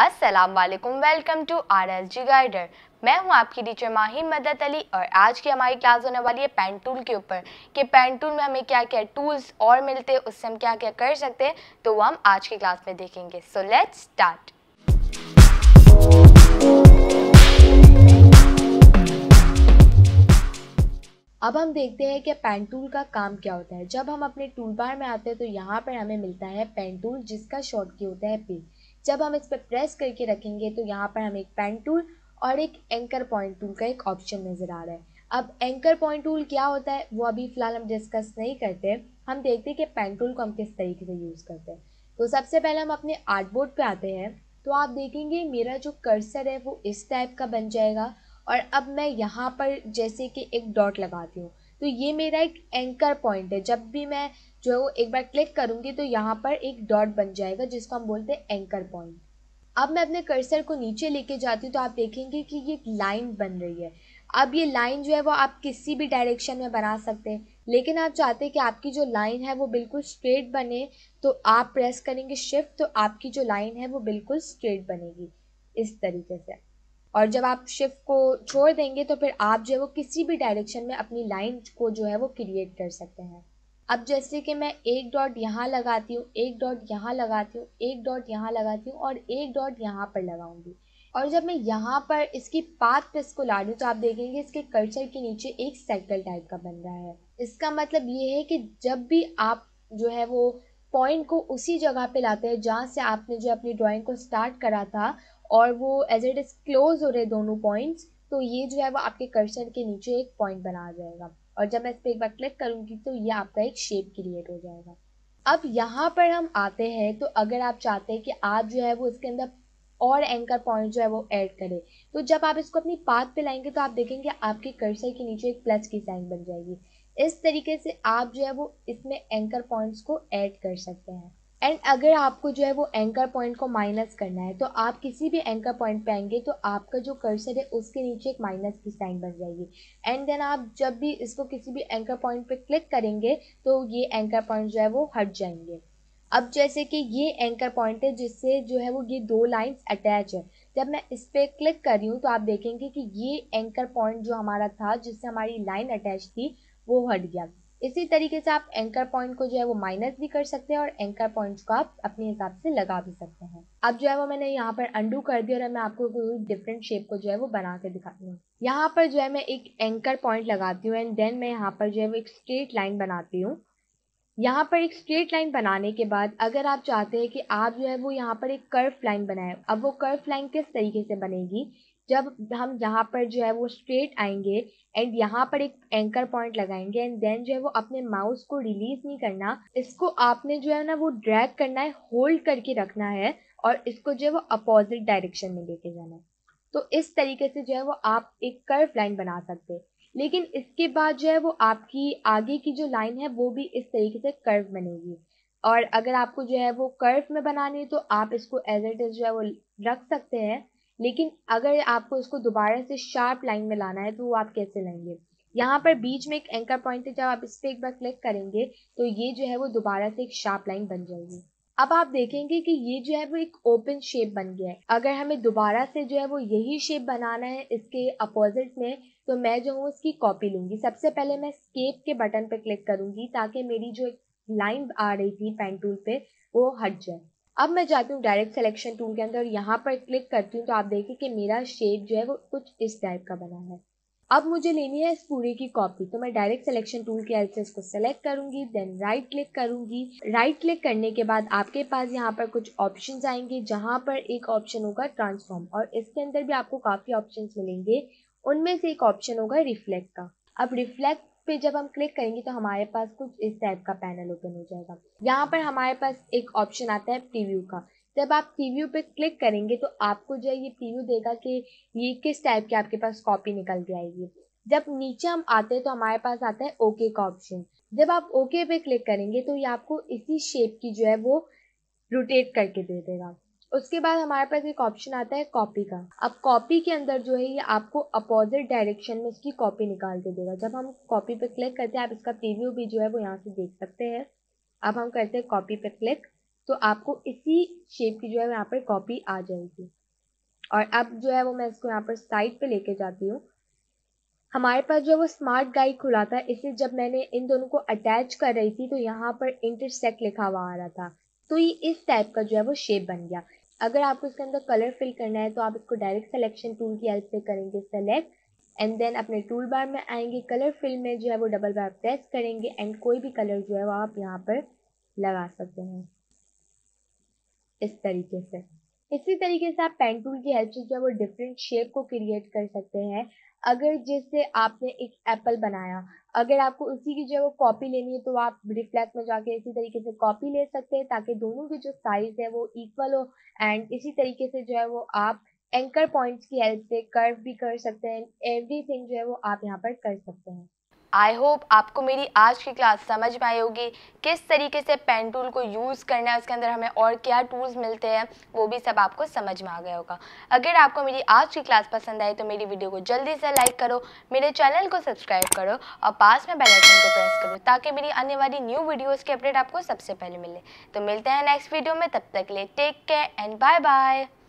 अस्सलाम वालेकुम welcome to RSG guider मैं हूं आपकी टीचर माहिर मदत अली और आज की हमारी क्लास होने वाली है पेन टूल के ऊपर कि पेन टूल में हमें क्या क्या टूल्स और मिलते हैं उससे हम क्या क्या कर सकते हैं तो वो हम आज की क्लास में देखेंगे सो लेट्स स्टार्ट अब हम देखते हैं कि पेन टूल का काम क्या होता है जब हम अपने टूल बार में आते हैं तो यहाँ पर हमें मिलता है पेन टूल जिसका शॉर्ट की होता है पी जब हम इस पर प्रेस करके रखेंगे तो यहाँ पर हमें एक पेन टूल और एक एंकर पॉइंट टूल का एक ऑप्शन नज़र आ रहा है अब एंकर पॉइंट टूल क्या होता है वो अभी फ़िलहाल हम डिस्कस नहीं करते हम देखते हैं कि पेन टूल को हम किस तरीके से यूज़ करते हैं तो सबसे पहले हम अपने आर्ट बोर्ड पर आते हैं तो आप देखेंगे मेरा जो कर्सर है वो इस टाइप का बन जाएगा और अब मैं यहाँ पर जैसे कि एक डॉट लगाती हूँ तो ये मेरा एक एंकर पॉइंट है जब भी मैं जो है वो एक बार क्लिक करूँगी तो यहाँ पर एक डॉट बन जाएगा जिसको हम बोलते हैं एंकर पॉइंट अब मैं अपने कर्सर को नीचे लेके जाती हूँ तो आप देखेंगे कि ये एक लाइन बन रही है अब ये लाइन जो है वो आप किसी भी डायरेक्शन में बना सकते हैं लेकिन आप चाहते हैं कि आपकी जो लाइन है वो बिल्कुल स्ट्रेट बने तो आप प्रेस करेंगे शिफ्ट तो आपकी जो लाइन है वो बिल्कुल स्ट्रेट बनेगी इस तरीके से और जब आप शिफ्ट को छोड़ देंगे तो फिर आप जो है वो किसी भी डायरेक्शन में अपनी लाइन को जो है वो क्रिएट कर सकते हैं अब जैसे कि मैं एक डॉट यहाँ लगाती हूँ एक डॉट यहाँ लगाती हूँ एक डॉट यहाँ लगाती हूँ और एक डॉट यहाँ पर लगाऊंगी और जब मैं यहाँ पर इसकी पाथ प्रेस को ला दूँ तो आप देखेंगे इसके कल्चर के नीचे एक सर्कल टाइप का बन रहा है इसका मतलब ये है कि जब भी आप जो है वो पॉइंट को उसी जगह पे लाते हैं जहाँ से आपने जो अपनी ड्राइंग को स्टार्ट करा था और वो एज इट इज़ क्लोज हो रहे दोनों पॉइंट्स तो ये जो है वो आपके कर्सर के नीचे एक पॉइंट बना जाएगा और जब मैं इस पर एक बार क्लिक करूँगी तो ये आपका एक शेप क्रिएट हो जाएगा अब यहाँ पर हम आते हैं तो अगर आप चाहते हैं कि आप जो है वो इसके अंदर और एंकर पॉइंट जो है वो ऐड करें तो जब आप इसको अपनी पाथ पे लाएंगे तो आप देखेंगे आपके कर्सर के नीचे एक प्लस की साइन बन जाएगी इस तरीके से आप जो है वो इसमें एंकर पॉइंट्स को ऐड कर सकते हैं एंड अगर आपको जो है वो एंकर पॉइंट को माइनस करना है तो आप किसी भी एंकर पॉइंट पे आएंगे तो आपका जो कर्सर है उसके नीचे एक माइनस की साइन बन जाएगी एंड देन आप जब भी इसको किसी भी एंकर पॉइंट पे क्लिक करेंगे तो ये एंकर पॉइंट जो है वो हट जाएंगे अब जैसे कि ये एंकर पॉइंट है जिससे जो है वो ये दो लाइंस अटैच है जब मैं इस पर क्लिक कर रही हूँ तो आप देखेंगे कि ये एंकर पॉइंट जो हमारा था जिससे हमारी लाइन अटैच थी वो हट गया इसी तरीके से आप एंकर पॉइंट को जो है वो माइनस भी कर सकते हैं और एंकर पॉइंट्स को आप अपने हिसाब से लगा भी सकते हैं अब जो है वो मैंने यहाँ पर अंडू कर दिया और मैं आपको कोई डिफरेंट शेप को जो है वो बना के दिखाती हूँ यहाँ पर जो है मैं एक एंकर पॉइंट लगाती हूँ एंड देन मैं यहाँ पर जो है वो एक स्ट्रेट लाइन बनाती हूँ यहाँ पर एक स्ट्रेट लाइन बनाने के बाद अगर आप चाहते हैं कि आप जो है वो यहाँ पर एक कर्व लाइन बनाएं अब वो कर्व लाइन किस तरीके से बनेगी जब हम यहाँ पर जो है वो स्ट्रेट आएंगे एंड यहाँ पर एक एंकर पॉइंट लगाएंगे एंड देन जो है वो अपने माउस को रिलीज नहीं करना इसको आपने जो है ना वो ड्रैग करना है होल्ड करके रखना है और इसको जो है वो अपोजिट डायरेक्शन में लेके जाना है तो इस तरीके से जो है वो आप एक कर्व लाइन बना सकते लेकिन इसके बाद जो है वो आपकी आगे की जो लाइन है वो भी इस तरीके से कर्व बनेगी और अगर आपको जो है वो कर्व में बनानी है तो आप इसको एज इट इज जो है वो रख सकते हैं लेकिन अगर आपको इसको दोबारा से शार्प लाइन में लाना है तो वो आप कैसे लाएंगे यहाँ पर बीच में एक एंकर पॉइंट है जब आप इस पर एक बार क्लिक करेंगे तो ये जो है वो दोबारा से एक शार्प लाइन बन जाएगी अब आप देखेंगे कि ये जो है वो एक ओपन शेप बन गया है अगर हमें दोबारा से जो है वो यही शेप बनाना है इसके अपोजिट में तो मैं जो हूँ उसकी कॉपी लूँगी सबसे पहले मैं स्केप के बटन पर क्लिक करूँगी ताकि मेरी जो लाइन आ रही थी पेन टूल पे वो हट जाए अब मैं जाती हूँ डायरेक्ट सिलेक्शन टूल के अंदर यहाँ पर क्लिक करती हूँ तो आप देखिए कि मेरा शेप जो है वो कुछ इस टाइप का बना है अब मुझे लेनी है इस पूरे की कॉपी तो मैं डायरेक्ट सिलेक्शन टूल के हेल्प से इसको सेलेक्ट करूंगी देन राइट क्लिक करूंगी राइट क्लिक करने के बाद आपके पास यहाँ पर कुछ ऑप्शन आएंगे जहाँ पर एक ऑप्शन होगा ट्रांसफॉर्म और इसके अंदर भी आपको काफ़ी ऑप्शन मिलेंगे उनमें से एक ऑप्शन होगा रिफ्लेक्ट का अब रिफ्लेक्ट पे जब हम क्लिक करेंगे तो हमारे पास कुछ इस टाइप का पैनल ओपन हो जाएगा यहाँ पर हमारे पास एक ऑप्शन आता है प्रीव्यू का जब आप प्रीव्यू पे क्लिक करेंगे तो आपको जो है ये प्रीव्यू देगा कि ये किस टाइप की आपके पास कॉपी निकल के आएगी जब नीचे हम आते हैं तो हमारे पास आता है ओके का ऑप्शन जब आप ओके पे क्लिक करेंगे तो ये आपको इसी शेप की जो है वो रोटेट करके दे देगा उसके बाद हमारे पास एक ऑप्शन आता है कॉपी का अब कॉपी के अंदर जो है ये आपको अपोजिट डायरेक्शन में इसकी कॉपी निकाल के देगा जब हम कॉपी पे क्लिक करते हैं आप इसका प्रीव्यू भी जो है वो यहाँ से देख सकते हैं अब हम करते हैं कॉपी पे क्लिक तो आपको इसी शेप की जो है यहाँ पर कॉपी आ जाएगी और अब जो है वो मैं इसको यहाँ पर साइड पे लेके जाती हूँ हमारे पास जो है वो स्मार्ट गाइड खुला था इसे जब मैंने इन दोनों को अटैच कर रही थी तो यहाँ पर इंटरसेक्ट लिखा हुआ आ रहा था तो ये इस टाइप का जो है वो शेप बन गया अगर आपको इसके अंदर कलर फिल करना है तो आप इसको डायरेक्ट सेलेक्शन टूल की हेल्प से करेंगे सेलेक्ट एंड देन अपने टूल बार में आएंगे कलर फिल में जो है वो डबल बार प्रेस करेंगे एंड कोई भी कलर जो है वो आप यहाँ पर लगा सकते हैं इस तरीके से इसी तरीके से आप पेन टूल की हेल्प से जो है वो डिफरेंट शेप को क्रिएट कर सकते हैं अगर जैसे आपने एक एप्पल बनाया अगर आपको उसी की जो कॉपी लेनी है तो आप रिफ्लेक्ट में जाके इसी तरीके से कॉपी ले सकते हैं ताकि दोनों की जो साइज है वो इक्वल हो एंड इसी तरीके से जो है वो आप एंकर पॉइंट्स की हेल्प से कर्व भी कर सकते हैं एवरीथिंग जो है वो आप यहाँ पर कर सकते हैं आई होप आपको मेरी आज की क्लास समझ में आई होगी किस तरीके से पेन टूल को यूज़ करना है उसके अंदर हमें और क्या टूल्स मिलते हैं वो भी सब आपको समझ में आ गया होगा अगर आपको मेरी आज की क्लास पसंद आई तो मेरी वीडियो को जल्दी से लाइक करो मेरे चैनल को सब्सक्राइब करो और पास में बेल आइकन को प्रेस करो ताकि मेरी आने वाली न्यू वीडियोज़ के अपडेट आपको सबसे पहले मिले तो मिलते हैं नेक्स्ट वीडियो में तब तक ले take care and bye bye